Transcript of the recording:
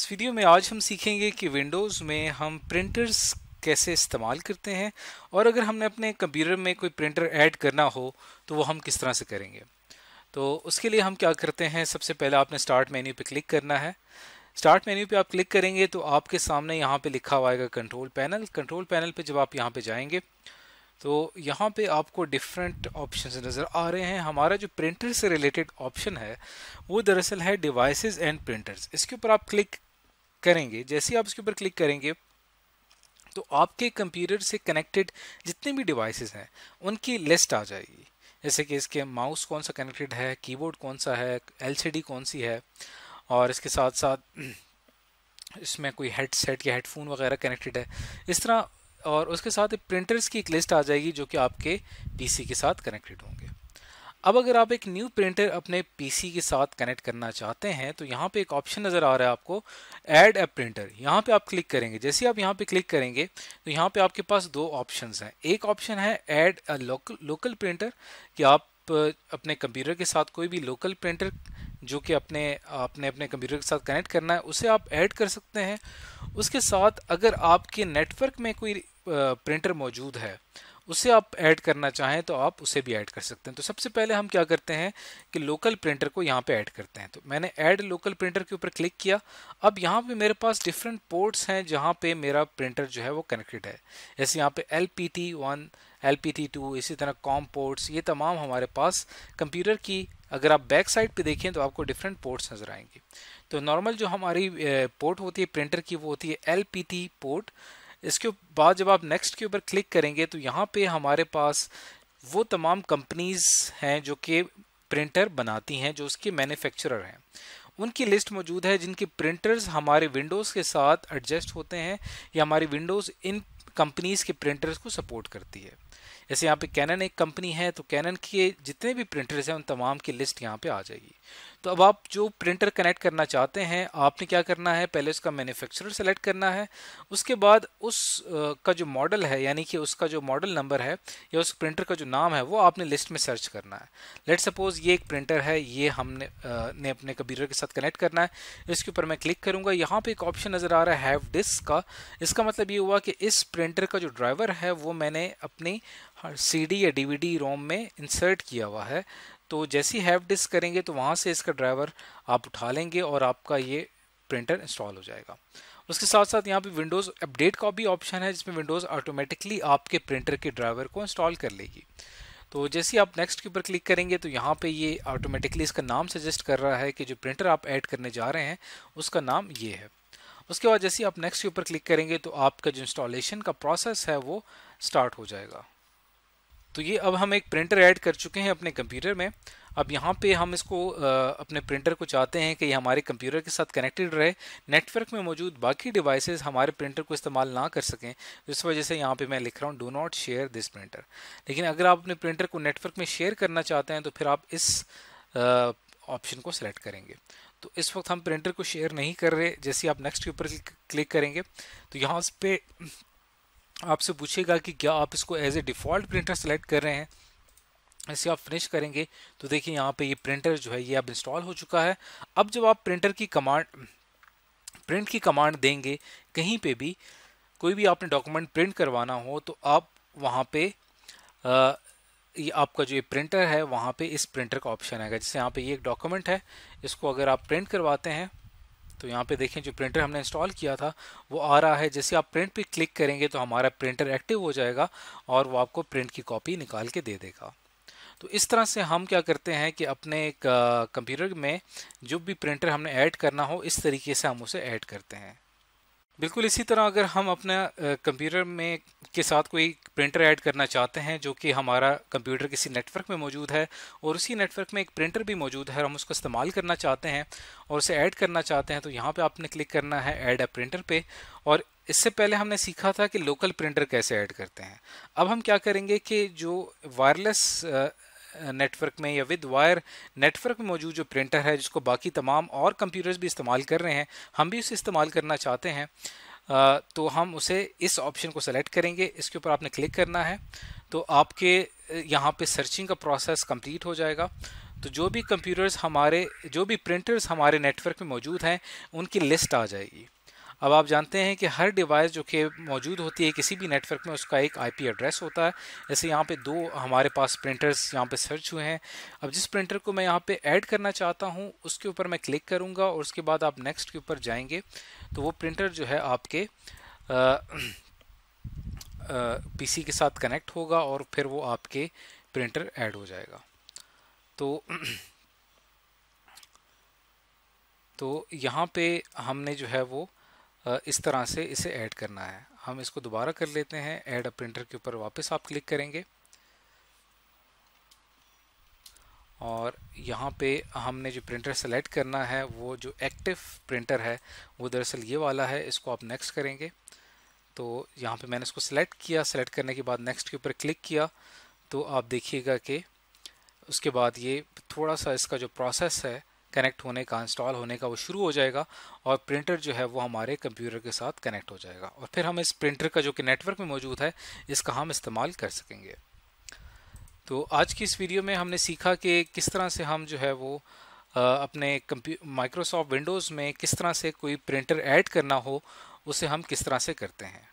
इस वीडियो में आज हम सीखेंगे कि विंडोज़ में हम प्रिंटर्स कैसे इस्तेमाल करते हैं और अगर हमने अपने कंप्यूटर में कोई प्रिंटर ऐड करना हो तो वो हम किस तरह से करेंगे तो उसके लिए हम क्या करते हैं सबसे पहले आपने स्टार्ट मेन्यू पे क्लिक करना है स्टार्ट मेन्यू पे आप क्लिक करेंगे तो आपके सामने यहाँ पे लिखा हुआ आएगा कंट्रोल पैनल कंट्रोल पैनल पे जब आप यहाँ पे जाएंगे तो यहाँ पे आपको डिफरेंट ऑप्शंस नज़र आ रहे हैं हमारा जो प्रिंटर से रिलेटेड ऑप्शन है वो दरअसल है डिवाइसेस एंड प्रिंटर्स इसके ऊपर आप क्लिक करेंगे जैसे आप इसके ऊपर क्लिक करेंगे तो आपके कंप्यूटर से कनेक्टेड जितने भी डिवाइसेस हैं उनकी लिस्ट आ जाएगी जैसे कि इसके माउस कौन सा कनेक्टेड है कीबोर्ड कौन सा है एलसीडी कौन सी है और इसके साथ साथ इसमें कोई हेडसेट या हेडफोन वगैरह कनेक्टेड है इस तरह और उसके साथ प्रिंटर्स की एक लिस्ट आ जाएगी जो कि आपके पीसी के साथ कनेक्टेड होंगे अब अगर आप एक न्यू प्रिंटर अपने पीसी के साथ कनेक्ट करना चाहते हैं तो यहाँ पे एक ऑप्शन नज़र आ रहा है आपको ऐड ए प्रिंटर यहाँ पे आप क्लिक करेंगे जैसे आप यहाँ पे क्लिक करेंगे तो यहाँ पे आपके पास दो ऑप्शंस हैं एक ऑप्शन है add a local local printer कि आप अपने कंप्यूटर के साथ कोई भी लोकल प्रिंटर जो कि अपने आपने अपने कंप्यूटर के साथ कनेक्ट करना है उसे आप ऐड कर सकते हैं उसके साथ अगर आपके नेटवर्क में कोई प्रिंटर मौजूद है उसे आप ऐड करना चाहें तो आप उसे भी ऐड कर सकते हैं तो सबसे पहले हम क्या करते हैं कि लोकल प्रिंटर को यहाँ पे ऐड करते हैं तो मैंने ऐड लोकल प्रिंटर के ऊपर क्लिक किया अब यहाँ पे मेरे पास डिफरेंट पोर्ट्स हैं जहाँ पे मेरा प्रिंटर जो है वो कनेक्टेड है जैसे यहाँ पे L P T one L P T two इसी तरह कॉम पोर्ट्स ये तमाम हमारे पास कंप्यूटर की अगर आप बैक साइड पे देखें तो आपको डिफरेंट पोर्ट्स नज़र आएंगे तो नॉर्मल जो हमारी पोर्ट होती है प्रिंटर की वो होती है एल पी टी पोर्ट इसके बाद जब आप नेक्स्ट के ऊपर क्लिक करेंगे तो यहाँ पे हमारे पास वो तमाम कंपनीज़ हैं जो कि प्रिंटर बनाती हैं जो उसके मैन्युफैक्चरर हैं उनकी लिस्ट मौजूद है जिनके प्रिंटर्स हमारे विंडोज़ के साथ एडजस्ट होते हैं या हमारी विंडोज़ इन कंपनीज़ के प्रिंटर्स को सपोर्ट करती है जैसे यहाँ पे कैनन एक कंपनी है तो कैनन के जितने भी प्रिंटर्स हैं उन तमाम की लिस्ट यहाँ पे आ जाएगी तो अब आप जो प्रिंटर कनेक्ट करना चाहते हैं आपने क्या करना है पहले उसका मैन्युफैक्चरर सेलेक्ट करना है उसके बाद उस का जो मॉडल है यानी कि उसका जो मॉडल नंबर है या उस प्रिंटर का जो नाम है वो आपने लिस्ट में सर्च करना है लेट सपोज ये एक प्रिंटर है ये हमने ने अपने कंप्यूटर के साथ कनेक्ट करना है इसके ऊपर मैं क्लिक करूँगा यहाँ पर एक ऑप्शन नज़र आ रहा है हैव डिस्क का इसका मतलब ये हुआ कि इस प्रिंटर का जो ड्राइवर है वो मैंने अपनी डी या डी रोम में इंसर्ट किया हुआ है तो जैसे ही हैव डिस्क करेंगे तो वहाँ से इसका ड्राइवर आप उठा लेंगे और आपका ये प्रिंटर इंस्टॉल हो जाएगा उसके साथ साथ यहाँ पे विंडोज़ अपडेट का भी ऑप्शन है जिसमें विंडोज़ ऑटोमेटिकली आपके प्रिंटर के ड्राइवर को इंस्टॉल कर लेगी तो जैसे आप नेक्स्ट के ऊपर क्लिक करेंगे तो यहाँ पे ये ऑटोमेटिकली इसका नाम सजेस्ट कर रहा है कि जो प्रिंटर आप ऐड करने जा रहे हैं उसका नाम ये है उसके बाद जैसे आप नेक्स्ट के ऊपर क्लिक करेंगे तो आपका जो इंस्टॉलेशन का प्रोसेस है वो स्टार्ट हो जाएगा तो ये अब हम एक प्रिंटर ऐड कर चुके हैं अपने कंप्यूटर में अब यहाँ पे हम इसको अपने प्रिंटर को चाहते हैं कि ये हमारे कंप्यूटर के साथ कनेक्टेड रहे नेटवर्क में मौजूद बाकी डिवाइसेस हमारे प्रिंटर को इस्तेमाल ना कर सकें इस वजह से यहाँ पे मैं लिख रहा हूँ do not share this printer लेकिन अगर आप अपने प्रिंटर को नेटवर्क में शेयर करना चाहते हैं तो फिर आप इस ऑप्शन को सिलेक्ट करेंगे तो इस वक्त हम प्रिंटर को शेयर नहीं कर रहे जैसे आप नेक्स्ट के ऊपर क्लिक करेंगे तो यहाँ पे आपसे पूछेगा कि क्या आप इसको as a default printer select कर रहे हैं ऐसे आप फिनिश करेंगे तो देखिए यहाँ पे ये प्रिंटर जो है ये अब इंस्टॉल हो चुका है अब जब आप प्रिंटर की कमांड प्रिंट की कमांड देंगे कहीं पे भी कोई भी आपने डॉक्यूमेंट प्रिंट करवाना हो तो आप वहाँ पे आ, ये आपका जो ये प्रिंटर है वहाँ पे इस प्रिंटर का ऑप्शन आएगा जैसे यहाँ पे ये एक डॉक्यूमेंट है इसको अगर आप प्रिंट करवाते हैं तो यहाँ पे देखें जो प्रिंटर हमने इंस्टॉल किया था वो आ रहा है जैसे आप प्रिंट पे क्लिक करेंगे तो हमारा प्रिंटर एक्टिव हो जाएगा और वो आपको प्रिंट की कॉपी निकाल के दे देगा तो इस तरह से हम क्या करते हैं कि अपने कंप्यूटर में जो भी प्रिंटर हमने ऐड करना हो इस तरीके से हम उसे ऐड करते हैं बिल्कुल इसी तरह अगर हम अपना कंप्यूटर में के साथ कोई प्रिंटर ऐड करना चाहते हैं जो कि हमारा कंप्यूटर किसी नेटवर्क में मौजूद है और उसी नेटवर्क में एक प्रिंटर भी मौजूद है और हम उसको इस्तेमाल करना चाहते हैं और उसे ऐड करना चाहते हैं तो यहाँ पे आपने क्लिक करना है ऐड अ प्रिंटर पे और इससे पहले हमने सीखा था कि लोकल प्रिंटर कैसे ऐड करते हैं अब हम क्या करेंगे कि जो वायरलेस नेटवर्क में या विद वायर नेटवर्क में मौजूद जो प्रिंटर है जिसको बाकी तमाम और कंप्यूटर्स भी इस्तेमाल कर रहे हैं हम भी उसे इस्तेमाल करना चाहते हैं तो हम उसे इस ऑप्शन को सेलेक्ट करेंगे इसके ऊपर आपने क्लिक करना है तो आपके यहाँ पे सर्चिंग का प्रोसेस कंप्लीट हो जाएगा तो जो भी कंप्यूटर्स हमारे जो भी प्रिंटर्स हमारे नेटवर्क में मौजूद हैं उनकी लिस्ट आ जाएगी अब आप जानते हैं कि हर डिवाइस जो कि मौजूद होती है किसी भी नेटवर्क में उसका एक आईपी एड्रेस होता है जैसे यहाँ पे दो हमारे पास प्रिंटर्स यहाँ पे सर्च हुए हैं अब जिस प्रिंटर को मैं यहाँ पे ऐड करना चाहता हूँ उसके ऊपर मैं क्लिक करूँगा और उसके बाद आप नेक्स्ट के ऊपर जाएंगे तो वो प्रिंटर जो है आपके सी के साथ कनेक्ट होगा और फिर वो आपके प्रिंटर ऐड हो जाएगा तो तो यहाँ पे हमने जो है वो इस तरह से इसे ऐड करना है हम इसको दोबारा कर लेते हैं ऐड अ प्रिंटर के ऊपर वापस आप क्लिक करेंगे और यहाँ पे हमने जो प्रिंटर सेलेक्ट करना है वो जो एक्टिव प्रिंटर है वो दरअसल ये वाला है इसको आप नेक्स्ट करेंगे तो यहाँ पे मैंने इसको सेलेक्ट किया सेलेक्ट करने के बाद नेक्स्ट के ऊपर क्लिक किया तो आप देखिएगा कि उसके बाद ये थोड़ा सा इसका जो प्रोसेस है कनेक्ट होने का इंस्टॉल होने का वो शुरू हो जाएगा और प्रिंटर जो है वो हमारे कंप्यूटर के साथ कनेक्ट हो जाएगा और फिर हम इस प्रिंटर का जो कि नेटवर्क में मौजूद है इसका हम इस्तेमाल कर सकेंगे तो आज की इस वीडियो में हमने सीखा कि किस तरह से हम जो है वो अपने माइक्रोसॉफ्ट विंडोज़ में किस तरह से कोई प्रिंटर ऐड करना हो उसे हम किस तरह से करते हैं